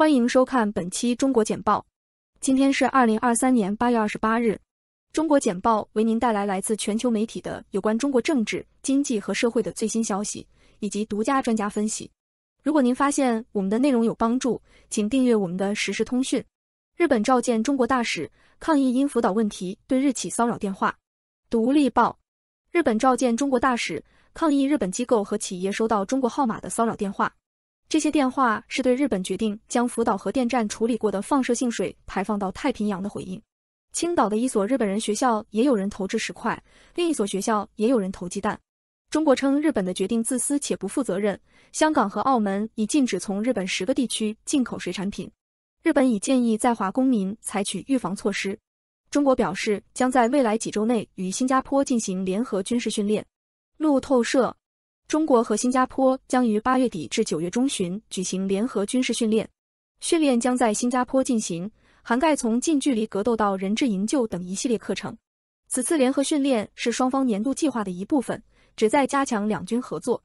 欢迎收看本期中国简报。今天是二零二三年八月二十八日。中国简报为您带来来自全球媒体的有关中国政治、经济和社会的最新消息以及独家专家分析。如果您发现我们的内容有帮助，请订阅我们的实时通讯。日本召见中国大使，抗议因福岛问题对日企骚扰电话。独立报：日本召见中国大使，抗议日本机构和企业收到中国号码的骚扰电话。这些电话是对日本决定将福岛核电站处理过的放射性水排放到太平洋的回应。青岛的一所日本人学校也有人投掷石块，另一所学校也有人投鸡蛋。中国称日本的决定自私且不负责任。香港和澳门已禁止从日本十个地区进口水产品。日本已建议在华公民采取预防措施。中国表示将在未来几周内与新加坡进行联合军事训练。路透社。中国和新加坡将于八月底至九月中旬举行联合军事训练，训练将在新加坡进行，涵盖从近距离格斗到人质营救等一系列课程。此次联合训练是双方年度计划的一部分，旨在加强两军合作。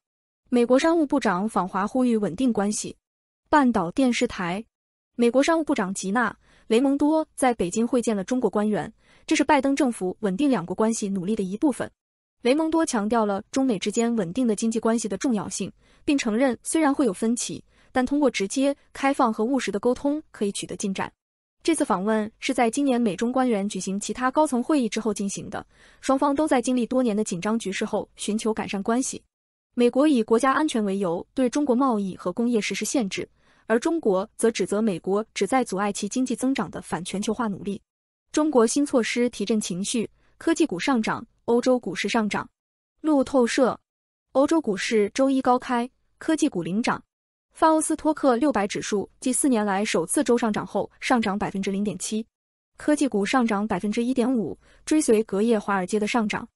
美国商务部长访华呼吁稳定关系。半岛电视台，美国商务部长吉娜·雷蒙多在北京会见了中国官员，这是拜登政府稳定两国关系努力的一部分。雷蒙多强调了中美之间稳定的经济关系的重要性，并承认虽然会有分歧，但通过直接、开放和务实的沟通可以取得进展。这次访问是在今年美中官员举行其他高层会议之后进行的，双方都在经历多年的紧张局势后寻求改善关系。美国以国家安全为由对中国贸易和工业实施限制，而中国则指责美国旨在阻碍其经济增长的反全球化努力。中国新措施提振情绪，科技股上涨。欧洲股市上涨。路透社，欧洲股市周一高开，科技股领涨。范欧斯托克六百指数继四年来首次周上涨后，上涨百分之零点七，科技股上涨百分之一点五，追随隔夜华尔街的上涨。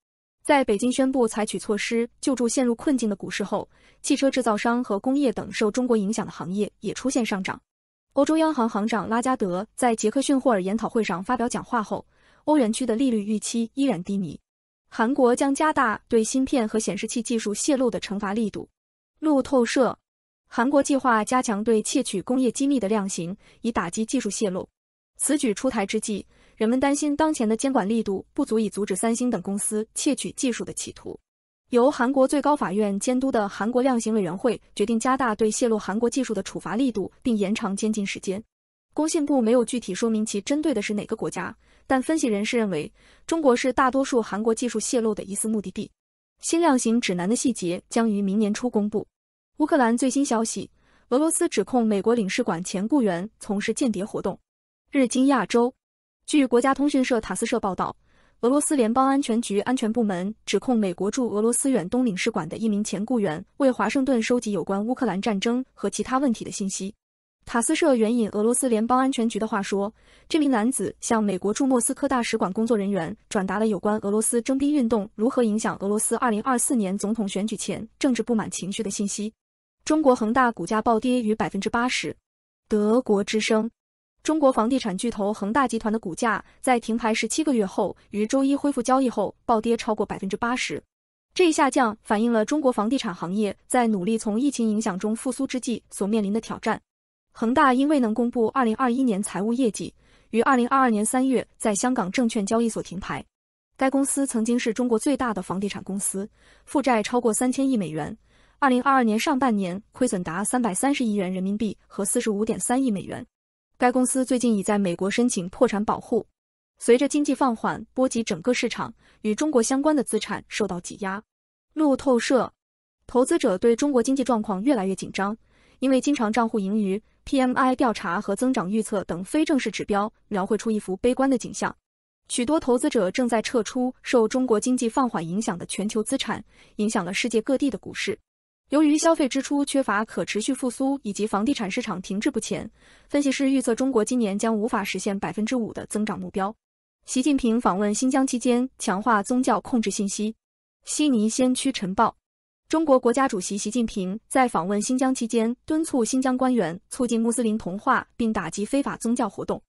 在北京宣布采取措施救助陷入困境的股市后，汽车制造商和工业等受中国影响的行业也出现上涨。欧洲央行行长拉加德在杰克逊霍尔研讨会上发表讲话后，欧元区的利率预期依然低迷。韩国将加大对芯片和显示器技术泄露的惩罚力度。路透社，韩国计划加强对窃取工业机密的量刑，以打击技术泄露。此举出台之际，人们担心当前的监管力度不足以阻止三星等公司窃取技术的企图。由韩国最高法院监督的韩国量刑委员会决定加大对泄露韩国技术的处罚力度，并延长监禁时间。工信部没有具体说明其针对的是哪个国家。但分析人士认为，中国是大多数韩国技术泄露的疑似目的地。新量刑指南的细节将于明年初公布。乌克兰最新消息：俄罗斯指控美国领事馆前雇员从事间谍活动。日经亚洲，据国家通讯社塔斯社报道，俄罗斯联邦安全局安全部门指控美国驻俄罗斯远东领事馆的一名前雇员为华盛顿收集有关乌克兰战争和其他问题的信息。塔斯社援引俄罗斯联邦安全局的话说，这名男子向美国驻莫斯科大使馆工作人员转达了有关俄罗斯征兵运动如何影响俄罗斯二零二四年总统选举前政治不满情绪的信息。中国恒大股价暴跌逾百分之八十。德国之声：中国房地产巨头恒大集团的股价在停牌十七个月后，于周一恢复交易后暴跌超过百分之八十。这一下降反映了中国房地产行业在努力从疫情影响中复苏之际所面临的挑战。恒大因未能公布2021年财务业绩，于2022年3月在香港证券交易所停牌。该公司曾经是中国最大的房地产公司，负债超过三千亿美元。2022年上半年亏损达330亿元人民币和45.3亿美元。该公司最近已在美国申请破产保护。随着经济放缓，波及整个市场，与中国相关的资产受到挤压。路透社，投资者对中国经济状况越来越紧张，因为经常账户盈余。PMI 调查和增长预测等非正式指标描绘出一幅悲观的景象，许多投资者正在撤出受中国经济放缓影响的全球资产，影响了世界各地的股市。由于消费支出缺乏可持续复苏，以及房地产市场停滞不前，分析师预测中国今年将无法实现百分之五的增长目标。习近平访问新疆期间强化宗教控制信息。悉尼先驱晨报。中国国家主席习近平在访问新疆期间，敦促新疆官员促进穆斯林同化，并打击非法宗教活动。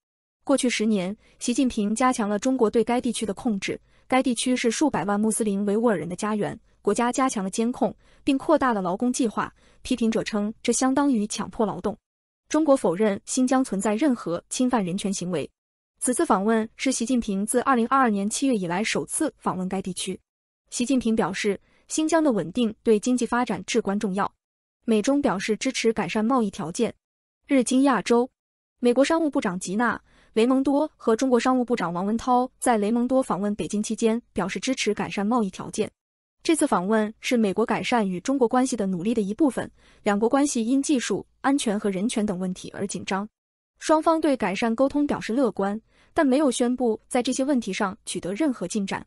过去十年，习近平加强了中国对该地区的控制。该地区是数百万穆斯林维吾尔人的家园。国家加强了监控，并扩大了劳工计划。批评者称，这相当于强迫劳动。中国否认新疆存在任何侵犯人权行为。此次访问是习近平自二零二二年七月以来首次访问该地区。习近平表示。新疆的稳定对经济发展至关重要。美中表示支持改善贸易条件。日经亚洲，美国商务部长吉娜·雷蒙多和中国商务部长王文涛在雷蒙多访问北京期间表示支持改善贸易条件。这次访问是美国改善与中国关系的努力的一部分。两国关系因技术、安全和人权等问题而紧张。双方对改善沟通表示乐观，但没有宣布在这些问题上取得任何进展。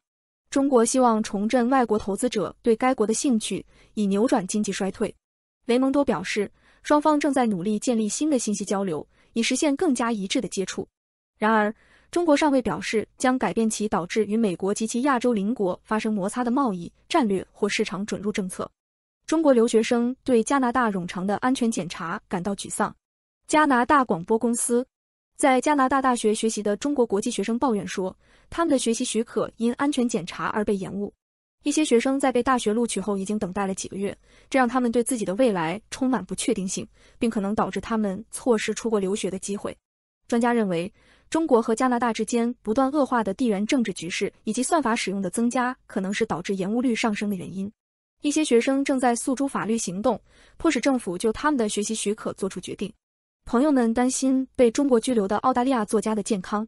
中国希望重振外国投资者对该国的兴趣，以扭转经济衰退。雷蒙多表示，双方正在努力建立新的信息交流，以实现更加一致的接触。然而，中国尚未表示将改变其导致与美国及其亚洲邻国发生摩擦的贸易战略或市场准入政策。中国留学生对加拿大冗长的安全检查感到沮丧。加拿大广播公司，在加拿大大学学习的中国国际学生抱怨说。他们的学习许可因安全检查而被延误，一些学生在被大学录取后已经等待了几个月，这让他们对自己的未来充满不确定性，并可能导致他们错失出国留学的机会。专家认为，中国和加拿大之间不断恶化的地缘政治局势以及算法使用的增加，可能是导致延误率上升的原因。一些学生正在诉诸法律行动，迫使政府就他们的学习许可做出决定。朋友们担心被中国拘留的澳大利亚作家的健康。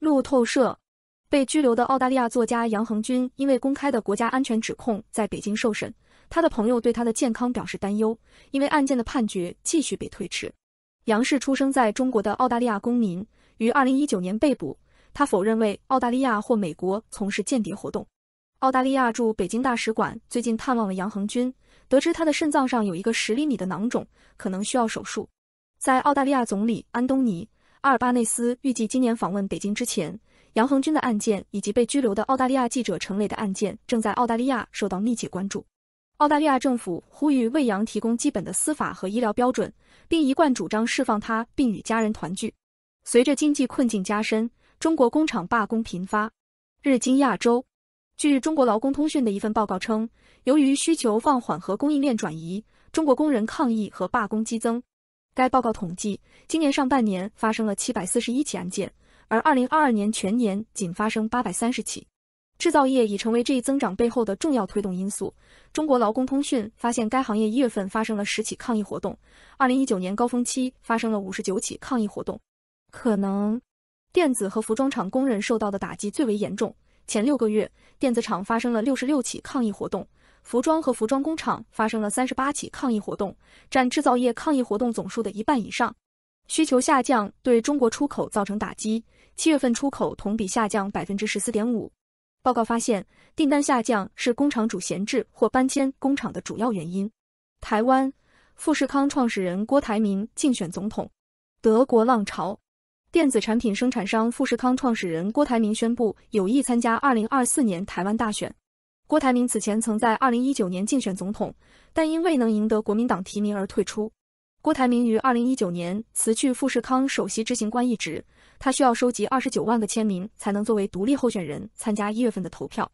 路透社。被拘留的澳大利亚作家杨恒军因为公开的国家安全指控在北京受审，他的朋友对他的健康表示担忧，因为案件的判决继续被推迟。杨氏出生在中国的澳大利亚公民，于二零一九年被捕。他否认为澳大利亚或美国从事间谍活动。澳大利亚驻北京大使馆最近探望了杨恒军，得知他的肾脏上有一个十厘米的囊肿，可能需要手术。在澳大利亚总理安东尼·阿尔巴内斯预计今年访问北京之前。杨恒军的案件以及被拘留的澳大利亚记者程雷的案件正在澳大利亚受到密切关注。澳大利亚政府呼吁为杨提供基本的司法和医疗标准，并一贯主张释放他并与家人团聚。随着经济困境加深，中国工厂罢工频发。日经亚洲，据中国劳工通讯的一份报告称，由于需求放缓和供应链转移，中国工人抗议和罢工激增。该报告统计，今年上半年发生了七百四十一起案件。而二零二二年全年仅发生八百三十起，制造业已成为这一增长背后的重要推动因素。中国劳工通讯发现，该行业一月份发生了十起抗议活动，二零一九年高峰期发生了五十九起抗议活动。可能电子和服装厂工人受到的打击最为严重。前六个月，电子厂发生了六十六起抗议活动，服装和服装工厂发生了三十八起抗议活动，占制造业抗议活动总数的一半以上。需求下降对中国出口造成打击。七月份出口同比下降百分之十四点五。报告发现，订单下降是工厂主闲置或搬迁工厂的主要原因。台湾富士康创始人郭台铭竞选总统。德国浪潮电子产品生产商富士康创始人郭台铭宣布有意参加二零二四年台湾大选。郭台铭此前曾在二零一九年竞选总统，但因未能赢得国民党提名而退出。郭台铭于二零一九年辞去富士康首席执行官一职。他需要收集二十九万个签名才能作为独立候选人参加一月份的投票。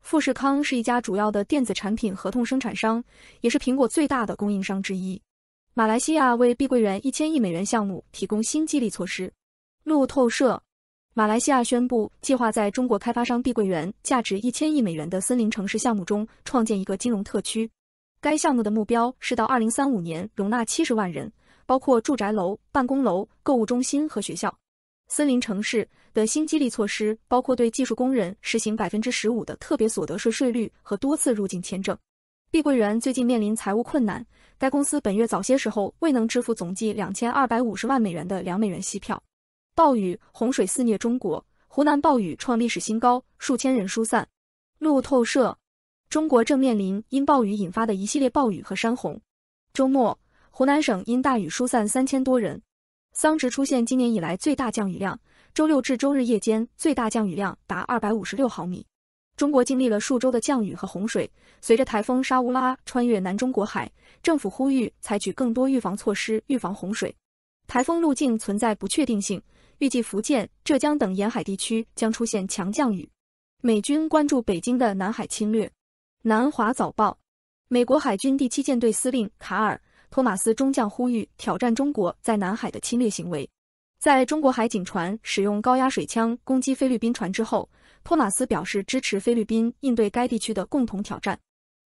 富士康是一家主要的电子产品合同生产商，也是苹果最大的供应商之一。马来西亚为碧桂园一千亿美元项目提供新激励措施。路透社：马来西亚宣布计划在中国开发商碧桂园价值一千亿美元的森林城市项目中创建一个金融特区。该项目的目标是到二零三五年容纳七十万人，包括住宅楼、办公楼、购物中心和学校。森林城市的新激励措施包括对技术工人实行百分之十五的特别所得税税率和多次入境签证。碧桂园最近面临财务困难，该公司本月早些时候未能支付总计两千二百五十万美元的两美元息票。暴雨洪水肆虐中国，湖南暴雨创历史新高，数千人疏散。路透社：中国正面临因暴雨引发的一系列暴雨和山洪。周末，湖南省因大雨疏散三千多人。桑植出现今年以来最大降雨量，周六至周日夜间最大降雨量达二百五十六毫米。中国经历了数周的降雨和洪水，随着台风沙乌拉穿越南中国海，政府呼吁采取更多预防措施，预防洪水。台风路径存在不确定性，预计福建、浙江等沿海地区将出现强降雨。美军关注北京的南海侵略。南华早报，美国海军第七舰队司令卡尔。托马斯中将呼吁挑战中国在南海的侵略行为。在中国海警船使用高压水枪攻击菲律宾船之后，托马斯表示支持菲律宾应对该地区的共同挑战。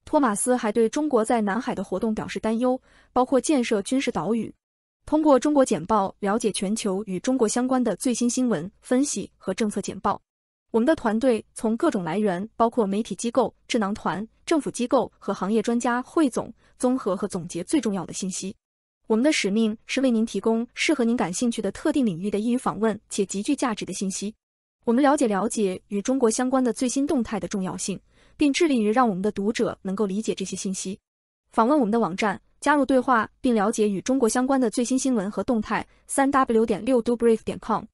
托马斯还对中国在南海的活动表示担忧，包括建设军事岛屿。通过中国简报了解全球与中国相关的最新新闻分析和政策简报。我们的团队从各种来源，包括媒体机构、智囊团、政府机构和行业专家，汇总、综合和总结最重要的信息。我们的使命是为您提供适合您感兴趣的特定领域的易于访问且极具价值的信息。我们了解了解与中国相关的最新动态的重要性，并致力于让我们的读者能够理解这些信息。访问我们的网站，加入对话，并了解与中国相关的最新新闻和动态。三 w 点六 dobrief 点 com。